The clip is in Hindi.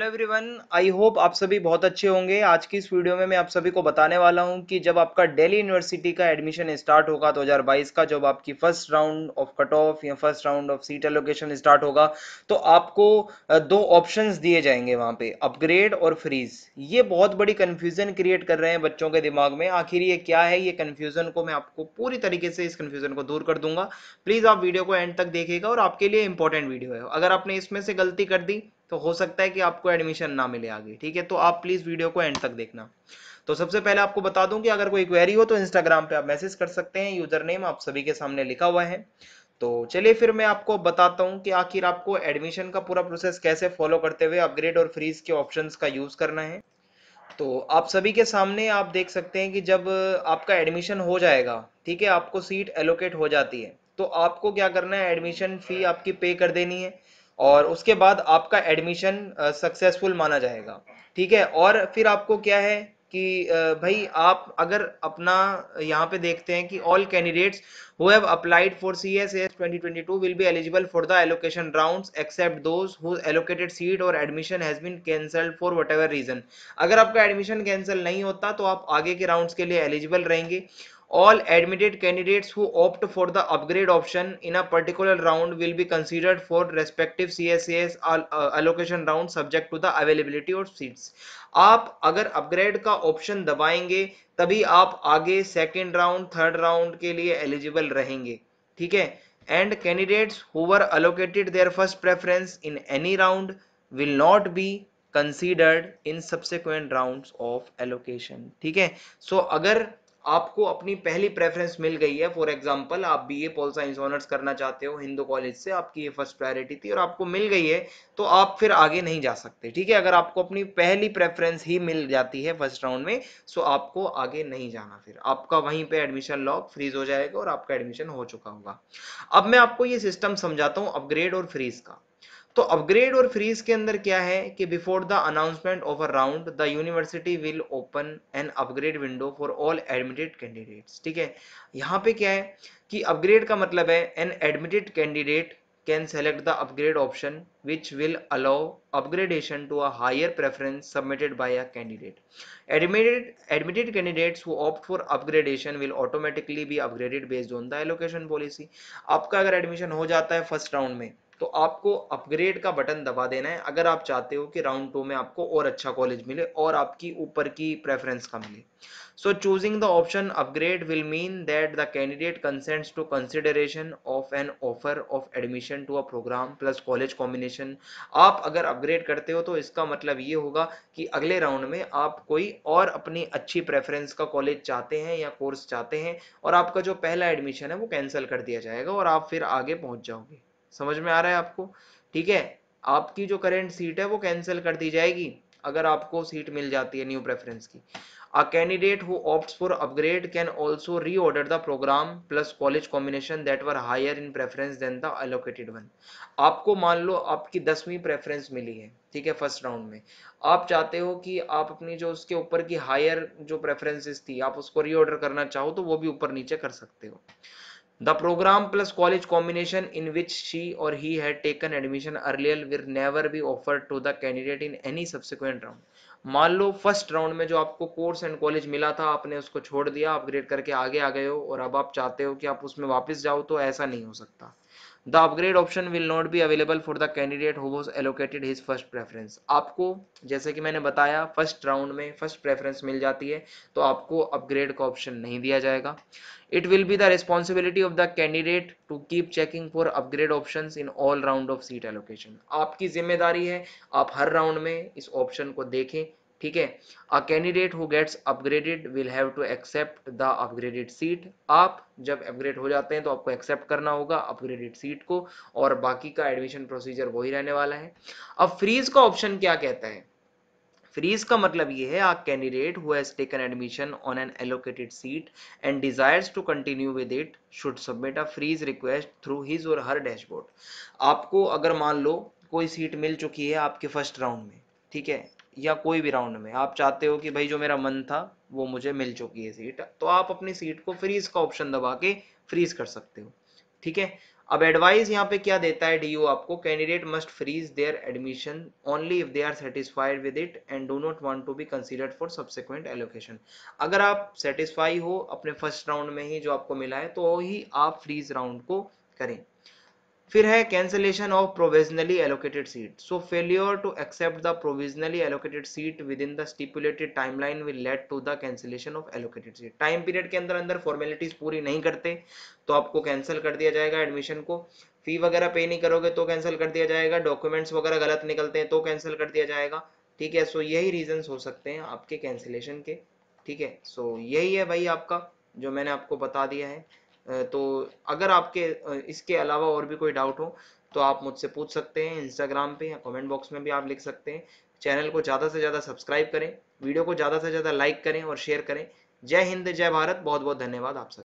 हेलो एवरीवन आई होप आप सभी बहुत अच्छे होंगे आज की इस वीडियो में मैं आप सभी को बताने वाला हूं कि जब आपका दिल्ली यूनिवर्सिटी का एडमिशन स्टार्ट होगा 2022 का जब आपकी first round of cut off या first round of seat allocation start होगा तो आपको दो ऑप्शंस दिए जाएंगे वहां पे अपग्रेड और फ्रीज ये बहुत बड़ी कन्फ्यूजन क्रिएट कर रहे हैं बच्चों के दिमाग में आखिर ये क्या है ये कन्फ्यूजन को मैं आपको पूरी तरीके से इस कन्फ्यूजन को दूर कर दूंगा प्लीज़ आप वीडियो को एंड तक देखेगा और आपके लिए इंपॉर्टेंट वीडियो है अगर आपने इसमें से गलती कर दी तो हो सकता है कि आपको एडमिशन ना मिले आगे ठीक है तो आप प्लीज़ वीडियो को एंड तक देखना तो सबसे पहले आपको बता दूं कि अगर कोई क्वेरी हो तो इंस्टाग्राम पे आप मैसेज कर सकते हैं यूज़र नेम आप सभी के सामने लिखा हुआ है तो चलिए फिर मैं आपको बताता हूँ कि आखिर आपको एडमिशन का पूरा प्रोसेस कैसे फॉलो करते हुए अपग्रेड और फ्रीज के ऑप्शंस का यूज़ करना है तो आप सभी के सामने आप देख सकते हैं कि जब आपका एडमिशन हो जाएगा ठीक है आपको सीट एलोकेट हो जाती है तो आपको क्या करना है एडमिशन फ़ी आपकी पे कर देनी है और उसके बाद आपका एडमिशन सक्सेसफुल माना जाएगा ठीक है और फिर आपको क्या है कि भाई आप अगर अपना यहाँ पे देखते हैं कि all candidates who have applied for C S S will be eligible for the allocation round except those allocated seat और admission has been cancelled for whatever reason अगर आपका एडमिशन कैंसिल नहीं होता तो आप आगे के राउंड्स के लिए एलिजिबल रहेंगे all admitted candidates who opt for the upgrade option in a particular round will be considered for respective CSAS allocation round subject to the availability of seats आप अगर अपग्रेड का ऑप्शन दबाएंगे तभी आप आगे सेकेंड राउंड थर्ड राउंड के लिए एलिजिबल रहेंगे ठीक है and candidates who were allocated their first preference in any round will not be considered in subsequent rounds of allocation ठीक है सो अगर आपको अपनी पहली प्रेफरेंस मिल गई है फॉर एग्जांपल आप B A pol science honours करना चाहते हो हिंदू कॉलेज से आपकी ये फर्स्ट प्रायोरिटी थी और आपको मिल गई है तो आप फिर आगे नहीं जा सकते ठीक है अगर आपको अपनी पहली प्रेफरेंस ही मिल जाती है फर्स्ट राउंड में सो तो आपको आगे नहीं जाना फिर आपका वहीं पर एडमिशन लॉक फ्रीज हो जाएगा और आपका एडमिशन हो चुका होगा अब मैं आपको ये सिस्टम समझाता हूँ अपग्रेड और फ्रीज का तो अपग्रेड और फ्रीज के अंदर क्या है कि before the announcement of a round the university will open an upgrade window for all admitted candidates ठीक है यहाँ पे क्या है कि अपग्रेड का मतलब है an admitted candidate can select the upgrade option which will allow upgradation to a higher preference submitted by a candidate admitted admitted candidates who opt for upgradation will automatically be upgraded based on the allocation policy आपका अगर एडमिशन हो जाता है फर्स्ट राउंड में तो आपको अपग्रेड का बटन दबा देना है अगर आप चाहते हो कि राउंड टू में आपको और अच्छा कॉलेज मिले और आपकी ऊपर की प्रेफरेंस का मिले so choosing the option upgrade will mean that the candidate consents to consideration of an offer of admission to a programme plus college combination आप अगर अपग्रेड करते हो तो इसका मतलब ये होगा कि अगले राउंड में आप कोई और अपनी अच्छी प्रेफरेंस का कॉलेज चाहते हैं या कोर्स चाहते हैं और आपका जो पहला एडमिशन है वो कैंसिल कर दिया जाएगा और आप फिर आगे पहुँच जाओगे समझ में आ रहा है आपको ठीक है आपकी जो करेंट सीट है वो कैंसिल कर दी जाएगी अगर आपको सीट मिल जाती है न्यू प्रेफरेंस की a candidate who opt for upgrade can also reorder the programme plus college combination that were higher in preference than the allocated one आपको मान लो आपकी दसवीं प्रेफरेंस मिली है ठीक है फर्स्ट राउंड में आप चाहते हो कि आप अपनी जो उसके ऊपर की हायर जो प्रेफरेंसेस थी आप उसको री ऑर्डर करना चाहो तो वो भी ऊपर नीचे कर सकते हो The program plus college combination in which she or he had taken admission earlier will never be offered to the candidate in any subsequent round. मान लो फर्स्ट राउंड में जो आपको कोर्स एंड कॉलेज मिला था आपने उसको छोड़ दिया अपग्रेड करके आगे आ गए हो और अब आप चाहते हो कि आप उसमें वापस जाओ तो ऐसा नहीं हो सकता the upgrade option will not be available for the candidate who was allocated his first preference आपको जैसे कि मैंने बताया फर्स्ट राउंड में फर्स्ट प्रेफरेंस मिल जाती है तो आपको अपग्रेड का ऑप्शन नहीं दिया जाएगा it will be the responsibility of the candidate to keep checking for upgrade option in all round of seat allocation आपकी जिम्मेदारी है आप हर राउंड में इस ऑप्शन को देखें ठीक है a candidate who gets upgraded will have to accept the upgraded seat आप जब अपग्रेड हो जाते हैं तो आपको एक्सेप्ट करना होगा अपग्रेडेड सीट को और बाकी का एडमिशन प्रोसीजर वही रहने वाला है अब फ्रीज का ऑप्शन क्या कहता है फ्रीज का मतलब ये है आप candidate who has taken admission on an allocated seat and desires to continue with it should submit a freeze request through his और हर डैशबोर्ड आपको अगर मान लो कोई सीट मिल चुकी है आपके फर्स्ट राउंड में ठीक है या कोई भी राउंड में आप चाहते हो कि भाई जो मेरा मन था वो मुझे मिल चुकी है सीट तो आप अपनी सीट को फ्रीज का ऑप्शन दबा के फ्रीज कर सकते हो ठीक है अब एडवाइस यहाँ पे क्या देता है डीयू आपको candidate must freeze their admission only if they are satisfied with it and do not want to be considered for subsequent allocation अगर आप सेटिस्फाई हो अपने फर्स्ट राउंड में ही जो आपको मिला है तो ही आप फ्रीज राउंड को करें फिर है cancellation of provisionally allocated seat so failure to accept the provisionally allocated seat within the stipulated timeline will lead to the cancellation of allocated seat time period के अंदर अंदर फॉर्मेलिटीज पूरी नहीं करते तो आपको कैंसिल कर दिया जाएगा एडमिशन को फी वगैरह पे नहीं करोगे तो कैंसिल कर दिया जाएगा डॉक्यूमेंट्स वगैरह गलत निकलते हैं तो कैंसिल कर दिया जाएगा ठीक है सो so यही रीजन हो सकते हैं आपके कैंसिलेशन के ठीक है सो so यही है भाई आपका जो मैंने आपको बता दिया है तो अगर आपके इसके अलावा और भी कोई डाउट हो तो आप मुझसे पूछ सकते हैं इंस्टाग्राम पे या कमेंट बॉक्स में भी आप लिख सकते हैं चैनल को ज़्यादा से ज़्यादा सब्सक्राइब करें वीडियो को ज़्यादा से ज़्यादा लाइक करें और शेयर करें जय हिंद जय भारत बहुत बहुत धन्यवाद आप सब